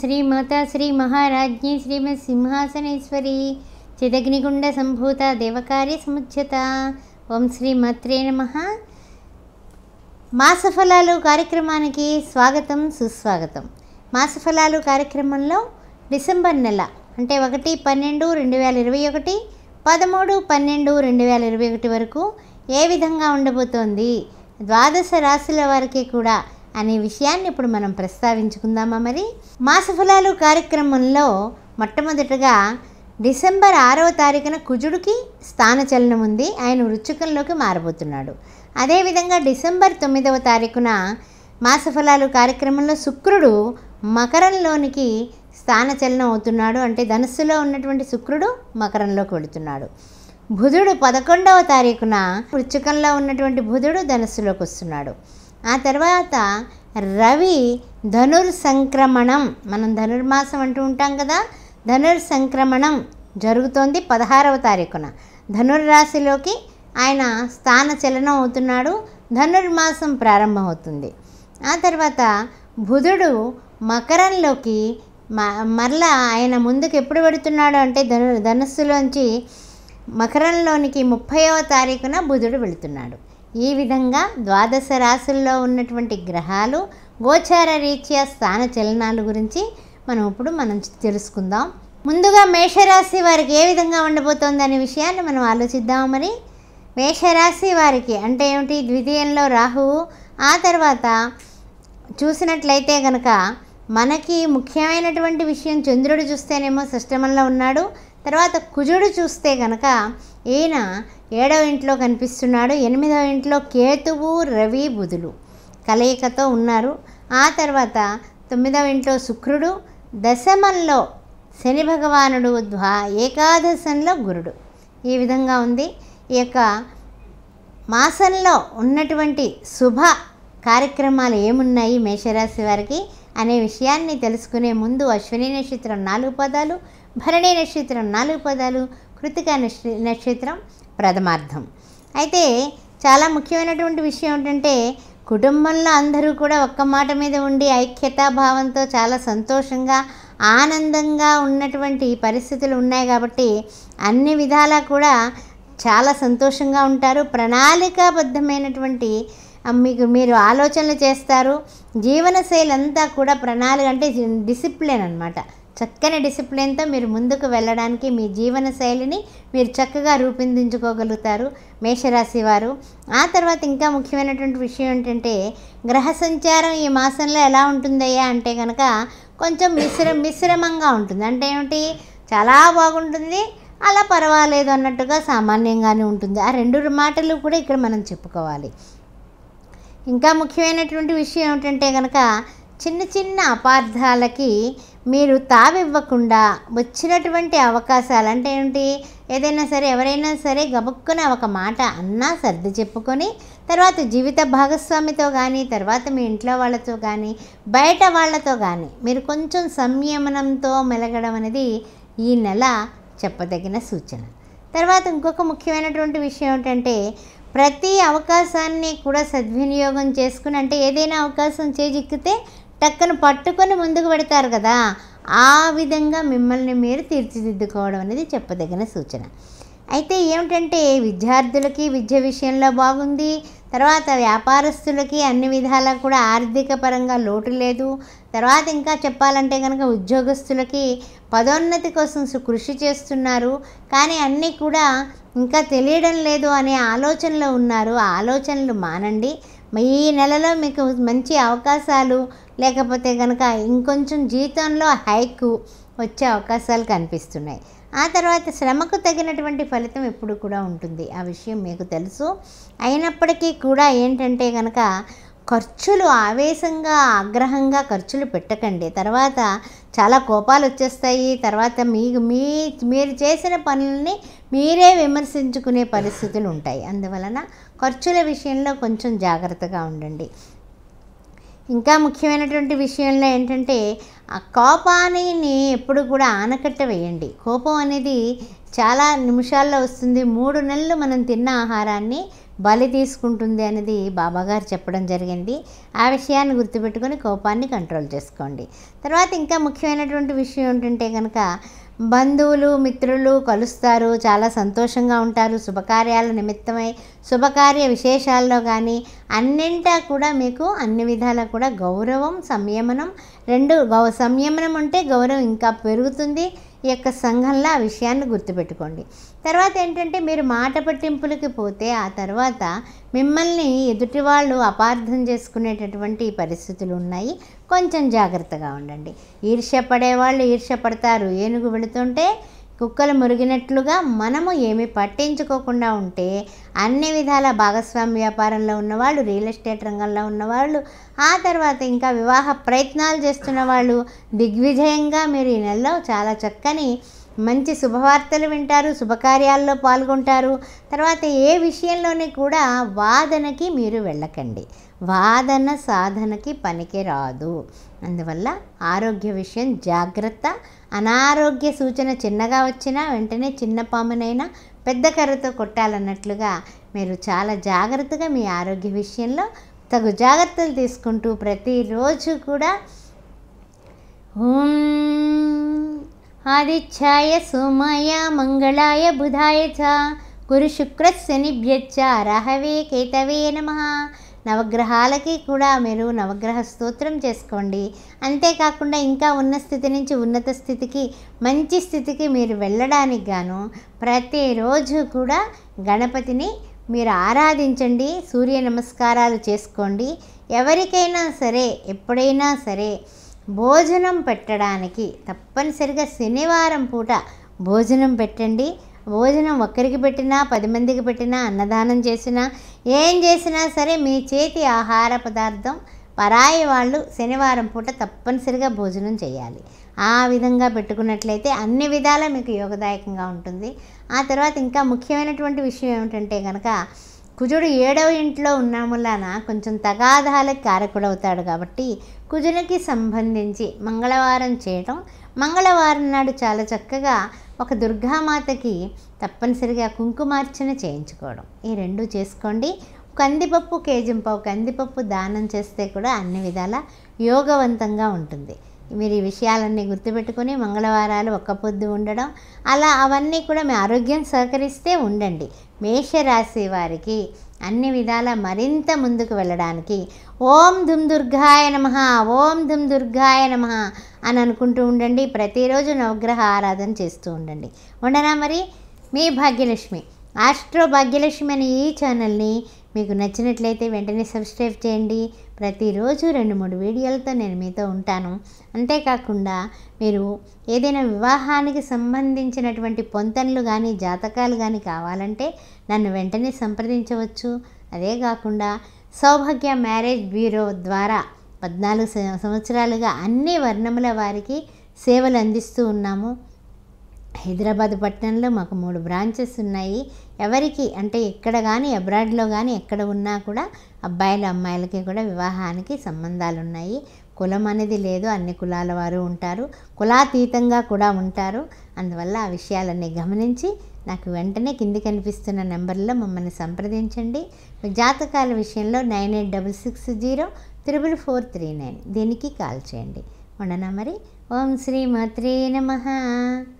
శ్రీ మాతా శ్రీ మహారాజ్ఞి శ్రీమద్ సింహాసనేశ్వరి చిదగ్నిగుండ సంభూత దేవకార్య సముచ్చత ఓం శ్రీ మాత్రే నమ మాసఫలాలు కార్యక్రమానికి స్వాగతం సుస్వాగతం మాసఫలాలు కార్యక్రమంలో డిసెంబర్ నెల అంటే ఒకటి పన్నెండు రెండు వేల ఇరవై ఒకటి పదమూడు పన్నెండు రెండు వేల ఇరవై ఒకటి వరకు ఏ విధంగా ఉండబోతోంది ద్వాదశ రాశుల వారికి కూడా అనే విషయాన్ని ఇప్పుడు మనం ప్రస్తావించుకుందామా మరి మాసఫలాలు కార్యక్రమంలో మొట్టమొదటగా డిసెంబర్ ఆరవ తారీఖున కుజుడికి స్థానచలనం ఉంది ఆయన వృచ్చుకంలోకి మారబోతున్నాడు అదేవిధంగా డిసెంబర్ తొమ్మిదవ తారీఖున మాసఫలాలు కార్యక్రమంలో శుక్రుడు మకరంలోనికి స్థానచలనం అవుతున్నాడు అంటే ధనుస్సులో ఉన్నటువంటి శుక్రుడు మకరంలోకి వెళుతున్నాడు బుధుడు పదకొండవ తారీఖున వృచ్చుకంలో ఉన్నటువంటి బుధుడు ధనస్సులోకి వస్తున్నాడు ఆ తర్వాత రవి ధనుర్ సంక్రమణం మనం ధనుర్మాసం అంటూ ఉంటాం కదా ధనుర్ సంక్రమణం జరుగుతోంది పదహారవ తారీఖున ధనుర్రాశిలోకి ఆయన స్థాన చలనం అవుతున్నాడు ధనుర్మాసం ప్రారంభమవుతుంది ఆ తర్వాత బుధుడు మకరంలోకి మ మరలా ఆయన ముందుకు ఎప్పుడు పెడుతున్నాడు అంటే ధను ధనుస్సులోంచి మకరంలోనికి ముప్పైవ తారీఖున బుధుడు వెళుతున్నాడు ఈ విధంగా ద్వాదశ రాశుల్లో ఉన్నటువంటి గ్రహాలు గోచార రీత్యా స్థాన చలనాల గురించి మనం ఇప్పుడు మనం తెలుసుకుందాం ముందుగా మేషరాశి వారికి ఏ విధంగా ఉండబోతోంది అనే విషయాన్ని మనం ఆలోచిద్దాం మరి మేషరాశి వారికి అంటే ఏమిటి ద్వితీయంలో రాహువు ఆ తర్వాత చూసినట్లయితే కనుక మనకి ముఖ్యమైనటువంటి విషయం చంద్రుడు చూస్తేనేమో సిస్టమంలో ఉన్నాడు తర్వాత కుజుడు చూస్తే కనుక ఈయన ఏడవ ఇంట్లో కనిపిస్తున్నాడు ఎనిమిదవ ఇంట్లో కేతువు రవి బుధులు కలయికతో ఉన్నారు ఆ తర్వాత తొమ్మిదవ ఇంట్లో శుక్రుడు దశమంలో శని భగవానుడు ద్వా ఏకాదశంలో గురుడు ఈ విధంగా ఉంది ఈ యొక్క మాసంలో ఉన్నటువంటి శుభ కార్యక్రమాలు ఏమున్నాయి మేషరాశి వారికి అనే విషయాన్ని తెలుసుకునే ముందు అశ్విని నక్షత్రం నాలుగు పదాలు భరణి నక్షత్రం నాలుగు పదాలు కృతిక నక్షత్రం ప్రథమార్థం అయితే చాలా ముఖ్యమైనటువంటి విషయం ఏంటంటే కుటుంబంలో అందరూ కూడా ఒక్క మాట మీద ఉండి ఐక్యతాభావంతో చాలా సంతోషంగా ఆనందంగా ఉన్నటువంటి పరిస్థితులు ఉన్నాయి కాబట్టి అన్ని విధాలా కూడా చాలా సంతోషంగా ఉంటారు ప్రణాళికాబద్ధమైనటువంటి మీకు మీరు ఆలోచనలు చేస్తారు జీవనశైలి అంతా కూడా ప్రణాళిక అంటే డిసిప్లిన్ అనమాట చక్కని డిసిప్లిన్తో మీరు ముందుకు వెళ్ళడానికి మీ జీవన శైలిని మీరు చక్కగా రూపొందించుకోగలుగుతారు మేషరాశి వారు ఆ తర్వాత ఇంకా ముఖ్యమైనటువంటి విషయం ఏంటంటే గ్రహ సంచారం ఈ మాసంలో ఎలా ఉంటుందయ్యా అంటే కనుక కొంచెం మిశ్ర మిశ్రమంగా ఉంటుంది అంటే ఏమిటి చాలా బాగుంటుంది అలా పర్వాలేదు అన్నట్టుగా సామాన్యంగానే ఉంటుంది ఆ రెండు మాటలు కూడా ఇక్కడ మనం చెప్పుకోవాలి ఇంకా ముఖ్యమైనటువంటి విషయం ఏమిటంటే కనుక చిన్న చిన్న అపార్థాలకి మీరు తావివ్వకుండా వచ్చినటువంటి అవకాశాలు అంటే ఏంటి ఏదైనా సరే ఎవరైనా సరే గబుక్కున ఒక మాట అన్నా సర్ది చెప్పుకొని తర్వాత జీవిత భాగస్వామితో కానీ తర్వాత మీ ఇంట్లో వాళ్ళతో కానీ బయట వాళ్ళతో కానీ మీరు కొంచెం సంయమనంతో మెలగడం అనేది ఈ నెల చెప్పదగిన సూచన తర్వాత ఇంకొక ముఖ్యమైనటువంటి విషయం ఏంటంటే ప్రతి అవకాశాన్ని కూడా సద్వినియోగం చేసుకుని అంటే ఏదైనా అవకాశం చేజిక్కితే టక్కను పట్టుకొని ముందుకు పెడతారు కదా ఆ విధంగా మిమ్మల్ని మీరు తీర్చిదిద్దుకోవడం అనేది చెప్పదగిన సూచన అయితే ఏమిటంటే విద్యార్థులకి విద్య విషయంలో బాగుంది తర్వాత వ్యాపారస్తులకి అన్ని విధాలా కూడా ఆర్థిక పరంగా లోటు లేదు తర్వాత ఇంకా చెప్పాలంటే కనుక ఉద్యోగస్తులకి పదోన్నతి కోసం కృషి చేస్తున్నారు కానీ అన్నీ కూడా ఇంకా తెలియడం లేదు అనే ఆలోచనలో ఉన్నారు ఆలోచనలు మానండి ఈ నెలలో మీకు మంచి అవకాశాలు లేకపోతే కనుక ఇంకొంచెం జీతంలో హైకు వచ్చే అవకాశాలు కనిపిస్తున్నాయి ఆ తర్వాత శ్రమకు తగినటువంటి ఫలితం ఎప్పుడు కూడా ఉంటుంది ఆ విషయం మీకు తెలుసు అయినప్పటికీ కూడా ఏంటంటే కనుక ఖర్చులు ఆవేశంగా ఆగ్రహంగా ఖర్చులు పెట్టకండి తర్వాత చాలా కోపాలు వచ్చేస్తాయి తర్వాత మీకు మీ మీరు చేసిన పనులని మీరే విమర్శించుకునే పరిస్థితులు ఉంటాయి అందువలన ఖర్చుల విషయంలో కొంచెం జాగ్రత్తగా ఉండండి ఇంకా ముఖ్యమైనటువంటి విషయంలో ఏంటంటే ఆ కోపాన్ని ఎప్పుడు కూడా ఆనకట్ట వేయండి కోపం అనేది చాలా నిమిషాల్లో వస్తుంది మూడు నెలలు మనం తిన్న ఆహారాన్ని బలి తీసుకుంటుంది అనేది బాబాగారు చెప్పడం జరిగింది ఆ విషయాన్ని గుర్తుపెట్టుకొని కోపాన్ని కంట్రోల్ చేసుకోండి తర్వాత ఇంకా ముఖ్యమైనటువంటి విషయం ఏంటంటే కనుక బంధువులు మిత్రులు కలుస్తారు చాలా సంతోషంగా ఉంటారు శుభకార్యాల నిమిత్తమై శుభకార్య విశేషాల్లో కానీ అన్నింటా కూడా మీకు అన్ని విధాలా కూడా గౌరవం సంయమనం రెండు గౌ సంయమనం ఉంటే గౌరవం ఇంకా పెరుగుతుంది ఈ యొక్క సంఘంలో ఆ విషయాన్ని గుర్తుపెట్టుకోండి తర్వాత ఏంటంటే మీరు మాట పట్టింపులకి పోతే ఆ తర్వాత మిమ్మల్ని ఎదుటి వాళ్ళు అపార్థం చేసుకునేటటువంటి పరిస్థితులు ఉన్నాయి కొంచెం జాగ్రత్తగా ఉండండి ఈర్ష్య పడేవాళ్ళు ఈర్ష్య పడతారు ఏనుగు వెళుతుంటే కుక్కలు మురిగినట్లుగా మనము ఏమి పట్టించుకోకుండా ఉంటే అన్ని విధాల భాగస్వామ్య వ్యాపారంలో ఉన్నవాళ్ళు రియల్ ఎస్టేట్ రంగంలో ఉన్నవాళ్ళు ఆ తర్వాత ఇంకా వివాహ ప్రయత్నాలు చేస్తున్న వాళ్ళు దిగ్విజయంగా మీరు ఈ నెలలో చాలా చక్కని మంచి శుభవార్తలు వింటారు శుభకార్యాల్లో పాల్గొంటారు తర్వాత ఏ విషయంలోనే కూడా వాదనకి మీరు వెళ్ళకండి వాదన సాధనకి పనికి రాదు అందువల్ల ఆరోగ్య విషయం జాగ్రత్త అనారోగ్య సూచన చిన్నగా వచ్చినా వెంటనే చిన్న పామునైనా పెద్ద కర్రతో కొట్టాలన్నట్లుగా మీరు చాలా జాగ్రత్తగా మీ ఆరోగ్య విషయంలో తగు జాగ్రత్తలు తీసుకుంటూ ప్రతిరోజు కూడా ఓం ఆదిత్యాయ సోమాయ మంగళాయ బుధాయ చ గురుశుక్రశనిభ్యచ్చ రాహవే కేతవే నమ నవగ్రహాలకి కూడా మీరు నవగ్రహ స్తోత్రం చేసుకోండి అంతేకాకుండా ఇంకా ఉన్న స్థితి నుంచి ఉన్నత స్థితికి మంచి స్థితికి మీరు వెళ్ళడానికి గాను ప్రతిరోజు కూడా గణపతిని మీరు ఆరాధించండి సూర్య నమస్కారాలు చేసుకోండి ఎవరికైనా సరే ఎప్పుడైనా సరే భోజనం పెట్టడానికి తప్పనిసరిగా శనివారం పూట భోజనం పెట్టండి భోజనం ఒక్కరికి పెట్టినా పది మందికి పెట్టినా అన్నదానం చేసినా ఏం చేసినా సరే మీ చేతి ఆహార పదార్థం పరాయి వాళ్ళు శనివారం పూట తప్పనిసరిగా భోజనం చేయాలి ఆ విధంగా పెట్టుకున్నట్లయితే అన్ని విధాలా మీకు యోగదాయకంగా ఉంటుంది ఆ తర్వాత ఇంకా ముఖ్యమైనటువంటి విషయం ఏమిటంటే కనుక కుజుడు ఏడవ ఇంట్లో ఉన్నాములాన కొంచెం తగాదాలకు కారకుడవుతాడు కాబట్టి కుజునికి సంబంధించి మంగళవారం చేయటం మంగళవారం నాడు చాలా చక్కగా ఒక దుర్గామాతకి తప్పనిసరిగా కుంకుమార్చన చేయించుకోవడం ఈ రెండు చేసుకోండి కందిపప్పు కేజీంపావు కందిపప్పు దానం చేస్తే కూడా అన్ని విధాల యోగవంతంగా ఉంటుంది మీరు ఈ విషయాలన్నీ గుర్తుపెట్టుకుని మంగళవారాలు ఒక్క పొద్దు ఉండడం అలా అవన్నీ కూడా మీ ఆరోగ్యం సహకరిస్తే ఉండండి మేషరాశి వారికి అన్ని విధాల మరింత ముందుకు వెళ్ళడానికి ఓం దుమ్ దుర్గాయ నమ ఓం దుమ్ దుర్గాయ నమ అని అనుకుంటూ ఉండండి ప్రతిరోజు నవగ్రహ ఆరాధన చేస్తూ ఉండండి ఉండనా మరి మీ భాగ్యలక్ష్మి ఆస్ట్రో భాగ్యలక్ష్మి అనే ఈ ఛానల్ని మీకు నచ్చినట్లయితే వెంటనే సబ్స్క్రైబ్ చేయండి ప్రతిరోజు రెండు మూడు వీడియోలతో నేను మీతో ఉంటాను అంతేకాకుండా మీరు ఏదైనా వివాహానికి సంబంధించినటువంటి పొంతనలు కానీ జాతకాలు కానీ కావాలంటే నన్ను వెంటనే సంప్రదించవచ్చు అదే కాకుండా సౌభాగ్య మ్యారేజ్ బ్యూరో ద్వారా పద్నాలుగు సంవత్సరాలుగా అన్ని వర్ణముల వారికి సేవలు అందిస్తూ ఉన్నాము హైదరాబాద్ పట్టణంలో మాకు మూడు బ్రాంచెస్ ఉన్నాయి ఎవరికి అంటే ఇక్కడ కానీ అబ్రాడ్లో కానీ ఎక్కడ ఉన్నా కూడా అబ్బాయిలు అమ్మాయిలకి కూడా వివాహానికి సంబంధాలు ఉన్నాయి కులం అనేది లేదు అన్ని కులాల వారు ఉంటారు కులాతీతంగా కూడా ఉంటారు అందువల్ల ఆ విషయాలన్నీ గమనించి నాకు వెంటనే కింది కనిపిస్తున్న నెంబర్లో మమ్మల్ని సంప్రదించండి జాతకాల విషయంలో nine eight double six zero triple four three nine దీనికి కాల్ చేయండి ఉండనా మరి ఓం శ్రీ మాత్రే నమ